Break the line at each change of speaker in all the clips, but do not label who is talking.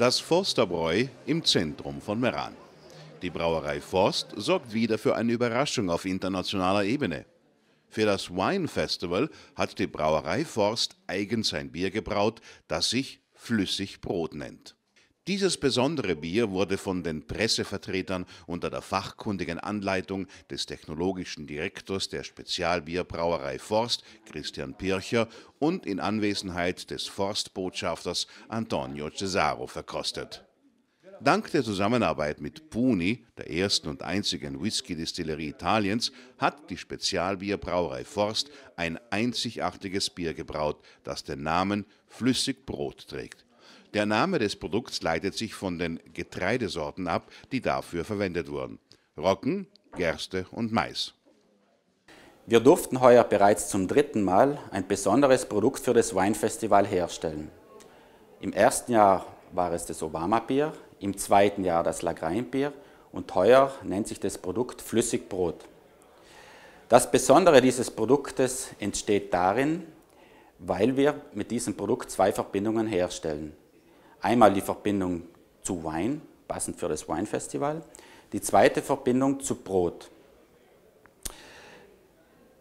Das Forsterbräu im Zentrum von Meran. Die Brauerei Forst sorgt wieder für eine Überraschung auf internationaler Ebene. Für das Wine Festival hat die Brauerei Forst eigens ein Bier gebraut, das sich Flüssigbrot nennt. Dieses besondere Bier wurde von den Pressevertretern unter der fachkundigen Anleitung des technologischen Direktors der Spezialbierbrauerei Forst, Christian Pircher, und in Anwesenheit des Forstbotschafters Antonio Cesaro verkostet. Dank der Zusammenarbeit mit Puni, der ersten und einzigen Whisky-Distillerie Italiens, hat die Spezialbierbrauerei Forst ein einzigartiges Bier gebraut, das den Namen Flüssigbrot trägt. Der Name des Produkts leitet sich von den Getreidesorten ab, die dafür verwendet wurden.
Roggen, Gerste und Mais. Wir durften heuer bereits zum dritten Mal ein besonderes Produkt für das Weinfestival herstellen. Im ersten Jahr war es das Obama-Bier, im zweiten Jahr das Lagrein-Bier und heuer nennt sich das Produkt Flüssigbrot. Das Besondere dieses Produktes entsteht darin, weil wir mit diesem Produkt zwei Verbindungen herstellen. Einmal die Verbindung zu Wein, passend für das Weinfestival. Die zweite Verbindung zu Brot.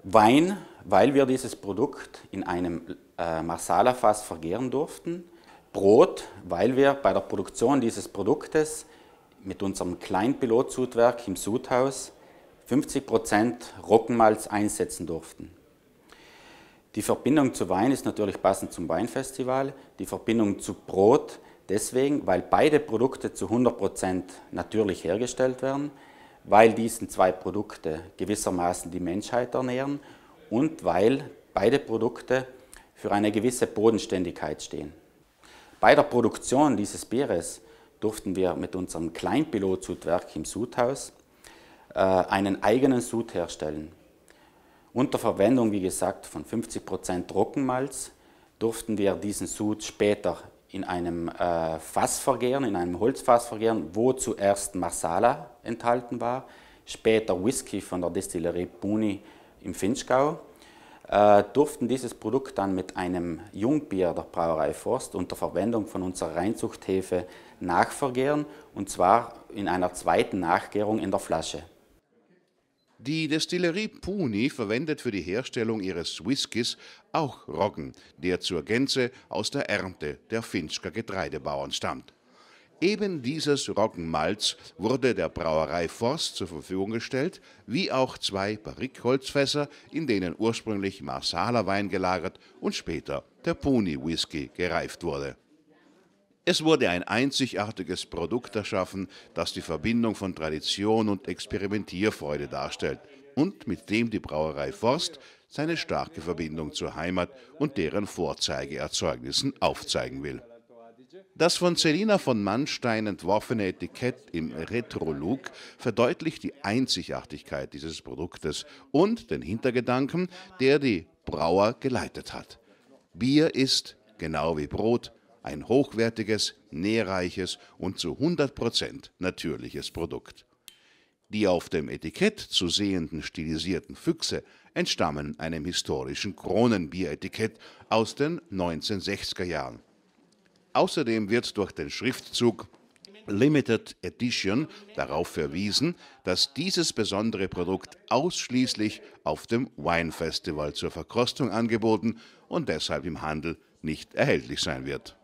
Wein, weil wir dieses Produkt in einem äh, Marsala-Fass vergehren durften. Brot, weil wir bei der Produktion dieses Produktes mit unserem Kleinpilotsudwerk im Sudhaus 50% Roggenmalz einsetzen durften. Die Verbindung zu Wein ist natürlich passend zum Weinfestival. Die Verbindung zu Brot Deswegen, weil beide Produkte zu 100% natürlich hergestellt werden, weil diesen zwei Produkte gewissermaßen die Menschheit ernähren und weil beide Produkte für eine gewisse Bodenständigkeit stehen. Bei der Produktion dieses Bieres durften wir mit unserem Kleinpilotsudwerk im Sudhaus äh, einen eigenen Sud herstellen. Unter Verwendung, wie gesagt, von 50% Trockenmalz durften wir diesen Sud später in einem äh, Fass vergären, in einem Holzfass vergären, wo zuerst Marsala enthalten war, später Whisky von der Destillerie Puni im Finchgau, äh, durften dieses Produkt dann mit einem Jungbier der Brauerei Forst unter Verwendung von unserer Reinzuchthefe nachvergären und zwar in einer zweiten Nachgärung in der Flasche. Die Destillerie Puni verwendet für die Herstellung ihres
Whiskys auch Roggen, der zur Gänze aus der Ernte der Finchker Getreidebauern stammt. Eben dieses Roggenmalz wurde der Brauerei Forst zur Verfügung gestellt, wie auch zwei Barrikholzfässer, in denen ursprünglich Marsala Wein gelagert und später der Puni Whisky gereift wurde. Es wurde ein einzigartiges Produkt erschaffen, das die Verbindung von Tradition und Experimentierfreude darstellt und mit dem die Brauerei Forst seine starke Verbindung zur Heimat und deren Vorzeigeerzeugnissen aufzeigen will. Das von Celina von Mannstein entworfene Etikett im Retro-Look verdeutlicht die Einzigartigkeit dieses Produktes und den Hintergedanken, der die Brauer geleitet hat. Bier ist, genau wie Brot, ein hochwertiges, nährreiches und zu 100% natürliches Produkt. Die auf dem Etikett zu sehenden stilisierten Füchse entstammen einem historischen Kronenbieretikett aus den 1960er Jahren. Außerdem wird durch den Schriftzug Limited Edition darauf verwiesen, dass dieses besondere Produkt ausschließlich auf dem Wine Festival zur Verkostung angeboten und deshalb im Handel nicht erhältlich sein wird.